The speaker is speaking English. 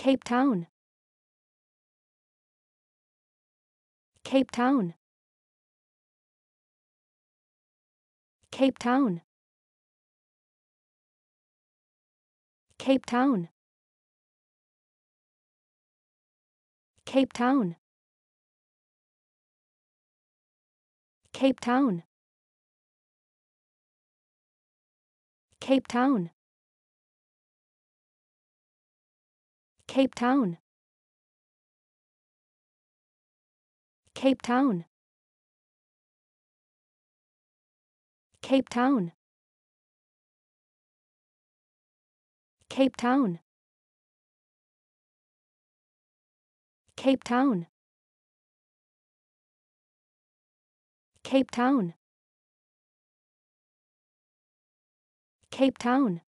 Cape Town. Cape Town. Cape Town. Cape Town. Cape Town. Cape Town. Cape Town. Cape Town Cape Town Cape Town Cape Town Cape Town Cape Town Cape Town